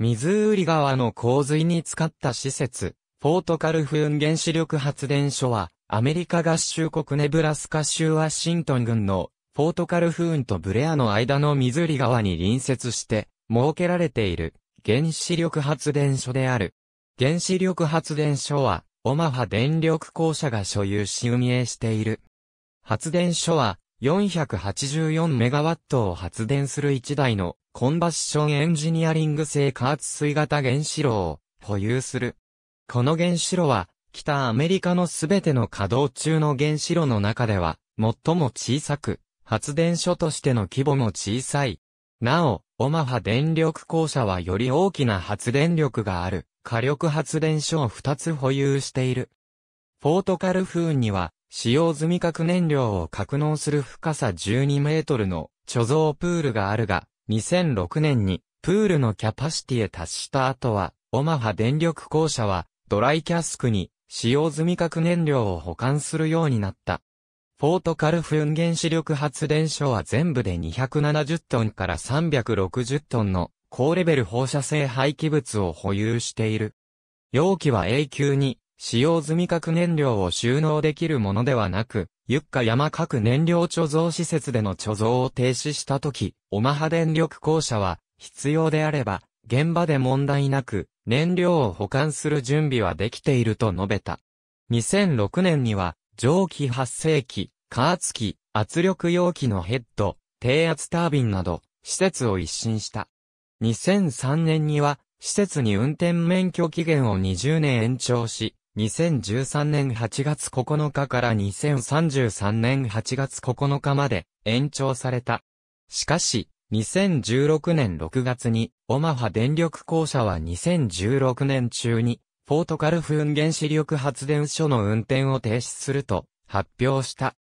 ミズーリ川の洪水に使った施設、フォートカルフーン原子力発電所は、アメリカ合衆国ネブラスカ州ワシントン郡のフォートカルフーンとブレアの間のミズーリ川に隣接して、設けられている原子力発電所である。原子力発電所は、オマハ電力公社が所有し運営している。発電所は、4 8 4ットを発電する1台のコンバッションエンジニアリング製加圧水型原子炉を保有する。この原子炉は北アメリカのすべての稼働中の原子炉の中では最も小さく発電所としての規模も小さい。なお、オマハ電力公社はより大きな発電力がある火力発電所を2つ保有している。フォートカルフーンには使用済み核燃料を格納する深さ12メートルの貯蔵プールがあるが、2006年にプールのキャパシティへ達した後は、オマハ電力公社はドライキャスクに使用済み核燃料を保管するようになった。フォートカルフン原子力発電所は全部で270トンから360トンの高レベル放射性廃棄物を保有している。容器は永久に使用済み核燃料を収納できるものではなく、ユッカ山核燃料貯蔵施設での貯蔵を停止したとき、オマハ電力公社は、必要であれば、現場で問題なく、燃料を保管する準備はできていると述べた。2006年には、蒸気発生器、加圧器、圧力容器のヘッド、低圧タービンなど、施設を一新した。2003年には、施設に運転免許期限を20年延長し、2013年8月9日から2033年8月9日まで延長された。しかし、2016年6月に、オマハ電力公社は2016年中に、ポートカルフーン原子力発電所の運転を停止すると発表した。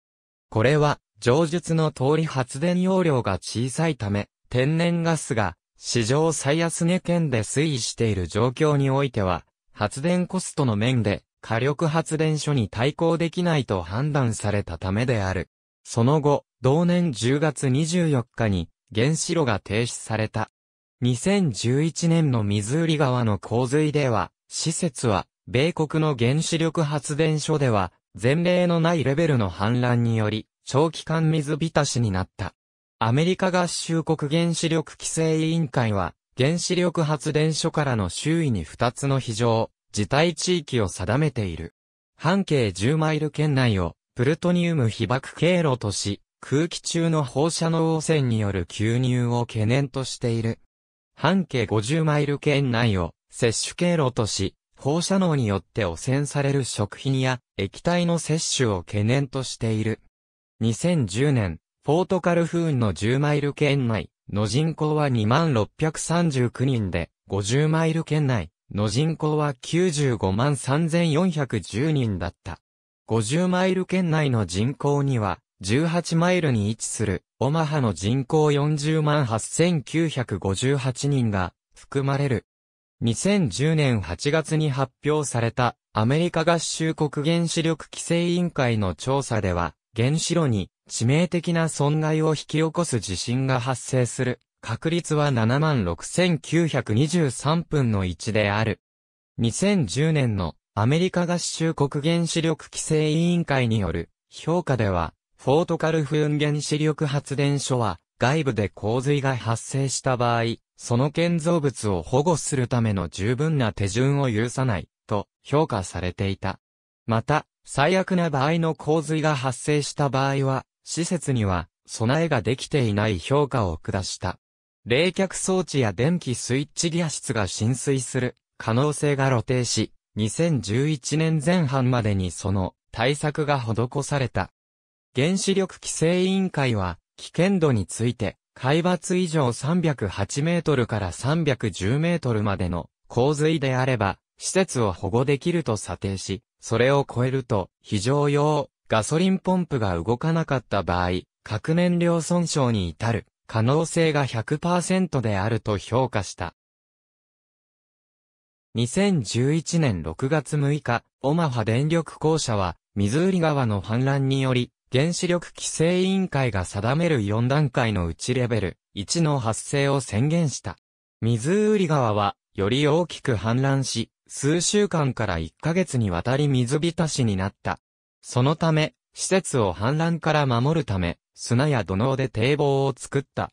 これは、上述の通り発電容量が小さいため、天然ガスが史上最安値圏で推移している状況においては、発電コストの面で火力発電所に対抗できないと判断されたためである。その後、同年10月24日に原子炉が停止された。2011年の水売川の洪水では、施設は、米国の原子力発電所では、前例のないレベルの氾濫により、長期間水浸しになった。アメリカ合衆国原子力規制委員会は、原子力発電所からの周囲に2つの非常、自体地域を定めている。半径10マイル圏内をプルトニウム被爆経路とし、空気中の放射能汚染による吸入を懸念としている。半径50マイル圏内を摂取経路とし、放射能によって汚染される食品や液体の摂取を懸念としている。2010年、ポートカルフーンの10マイル圏内の人口は2639人で、50マイル圏内の人口は95万3410人だった。50マイル圏内の人口には、18マイルに位置する、オマハの人口40万8958人が含まれる。2010年8月に発表されたアメリカ合衆国原子力規制委員会の調査では、原子炉に致命的な損害を引き起こす地震が発生する確率は76,923分の1である。2010年のアメリカ合衆国原子力規制委員会による評価では、フォートカルフン原子力発電所は外部で洪水が発生した場合、その建造物を保護するための十分な手順を許さないと評価されていた。また、最悪な場合の洪水が発生した場合は、施設には備えができていない評価を下した。冷却装置や電気スイッチギア室が浸水する可能性が露呈し、2011年前半までにその対策が施された。原子力規制委員会は危険度について、海抜以上308メートルから310メートルまでの洪水であれば、施設を保護できると査定し、それを超えると、非常用、ガソリンポンプが動かなかった場合、核燃料損傷に至る、可能性が100%であると評価した。2011年6月6日、オマハ電力公社は、ミズーリ川の氾濫により、原子力規制委員会が定める4段階のうちレベル1の発生を宣言した。ミズーリ川は、より大きく氾濫し、数週間から1ヶ月にわたり水浸しになった。そのため、施設を氾濫から守るため、砂や土のうで堤防を作った。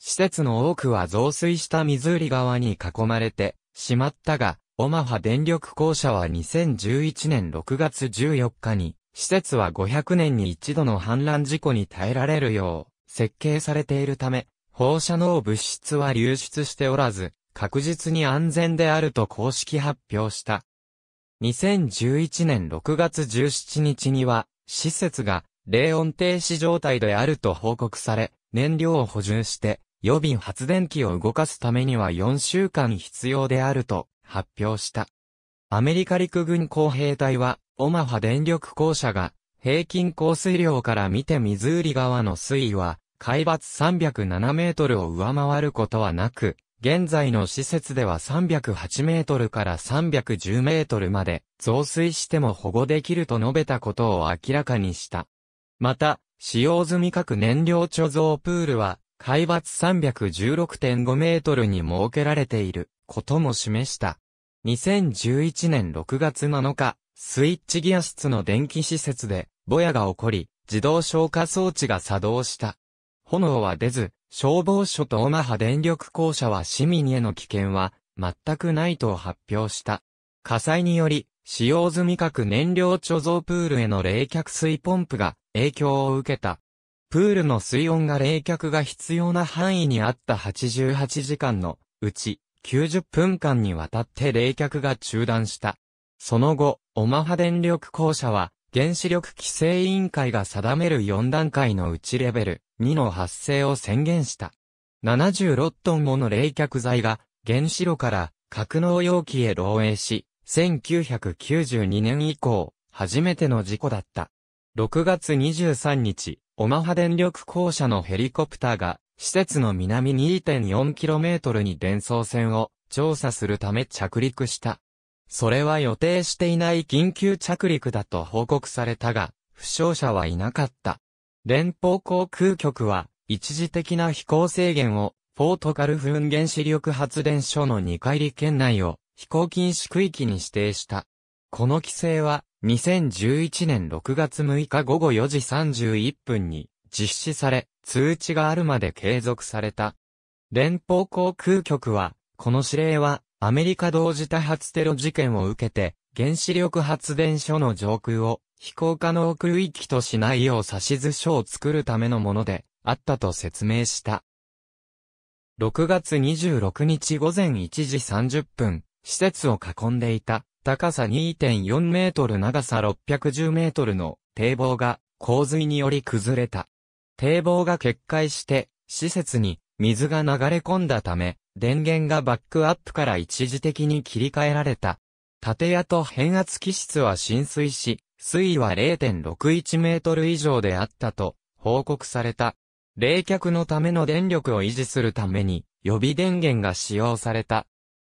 施設の多くは増水した水売り川に囲まれてしまったが、オマハ電力公社は2011年6月14日に、施設は500年に一度の氾濫事故に耐えられるよう設計されているため、放射能物質は流出しておらず、確実に安全であると公式発表した。2011年6月17日には、施設が、冷温停止状態であると報告され、燃料を補充して、予備発電機を動かすためには4週間必要であると発表した。アメリカ陸軍工兵隊は、オマハ電力公社が、平均降水量から見てミズーリの水位は、海抜307メートルを上回ることはなく、現在の施設では308メートルから310メートルまで増水しても保護できると述べたことを明らかにした。また、使用済み核燃料貯蔵プールは、海抜316.5メートルに設けられていることも示した。2011年6月7日、スイッチギア室の電気施設で、ボヤが起こり、自動消火装置が作動した。炎は出ず、消防署とオマハ電力公社は市民への危険は全くないと発表した。火災により、使用済み核燃料貯蔵プールへの冷却水ポンプが影響を受けた。プールの水温が冷却が必要な範囲にあった88時間のうち90分間にわたって冷却が中断した。その後、オマハ電力公社は原子力規制委員会が定める4段階のうちレベル2の発生を宣言した。76トンもの冷却剤が原子炉から格納容器へ漏洩し、1992年以降、初めての事故だった。6月23日、オマハ電力公社のヘリコプターが、施設の南 2.4km に電装船を調査するため着陸した。それは予定していない緊急着陸だと報告されたが、負傷者はいなかった。連邦航空局は、一時的な飛行制限を、ポートカルフーン原子力発電所の2回里圏内を、飛行禁止区域に指定した。この規制は、2011年6月6日午後4時31分に実施され、通知があるまで継続された。連邦航空局は、この指令は、アメリカ同時多発テロ事件を受けて、原子力発電所の上空を飛行可能区域としないよう指図書を作るためのもので、あったと説明した。6月26日午前1時30分、施設を囲んでいた、高さ2.4メートル長さ610メートルの堤防が洪水により崩れた。堤防が決壊して、施設に水が流れ込んだため、電源がバックアップから一時的に切り替えられた。建屋と変圧器室は浸水し、水位は0.61メートル以上であったと報告された。冷却のための電力を維持するために予備電源が使用された。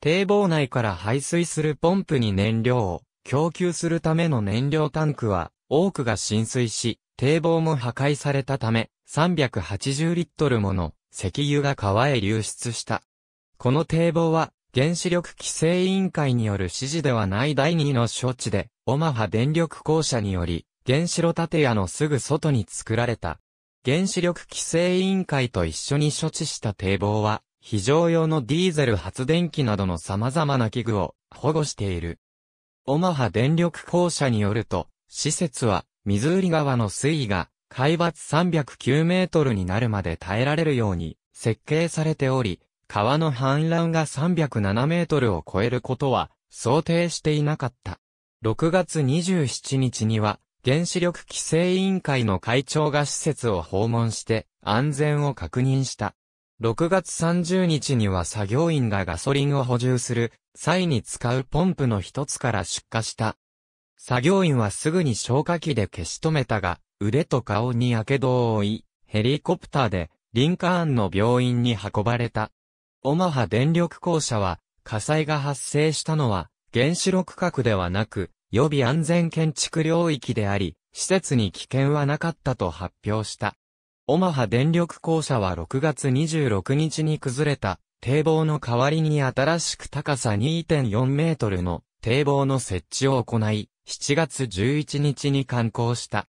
堤防内から排水するポンプに燃料を供給するための燃料タンクは多くが浸水し、堤防も破壊されたため380リットルもの石油が川へ流出した。この堤防は原子力規制委員会による指示ではない第2の処置でオマハ電力公社により、原子炉建屋のすぐ外に作られた。原子力規制委員会と一緒に処置した堤防は、非常用のディーゼル発電機などの様々な器具を保護している。オマハ電力公社によると、施設は、ミズーリ川の水位が、海抜309メートルになるまで耐えられるように、設計されており、川の氾濫が307メートルを超えることは、想定していなかった。6月27日には、原子力規制委員会の会長が施設を訪問して安全を確認した。6月30日には作業員がガソリンを補充する際に使うポンプの一つから出火した。作業員はすぐに消火器で消し止めたが、腕と顔に火傷を負い、ヘリコプターでリンカーンの病院に運ばれた。オマハ電力公社は火災が発生したのは原子炉区画ではなく、予備安全建築領域であり、施設に危険はなかったと発表した。オマハ電力公社は6月26日に崩れた堤防の代わりに新しく高さ2.4メートルの堤防の設置を行い、7月11日に完工した。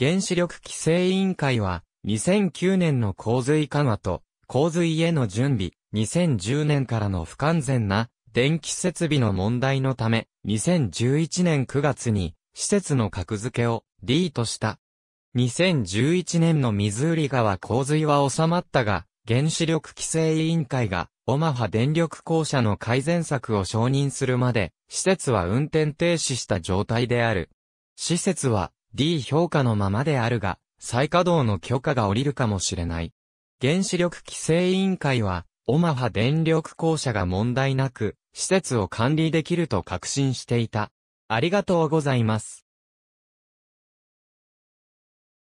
原子力規制委員会は、2009年の洪水緩和と、洪水への準備、2010年からの不完全な電気設備の問題のため、2011年9月に、施設の格付けを、D とした。2011年のミズーリ川洪水は収まったが、原子力規制委員会が、オマハ電力公社の改善策を承認するまで、施設は運転停止した状態である。施設は、D 評価のままであるが、再稼働の許可が下りるかもしれない。原子力規制委員会は、オマハ電力公社が問題なく、施設を管理できると確信していた。ありがとうございます。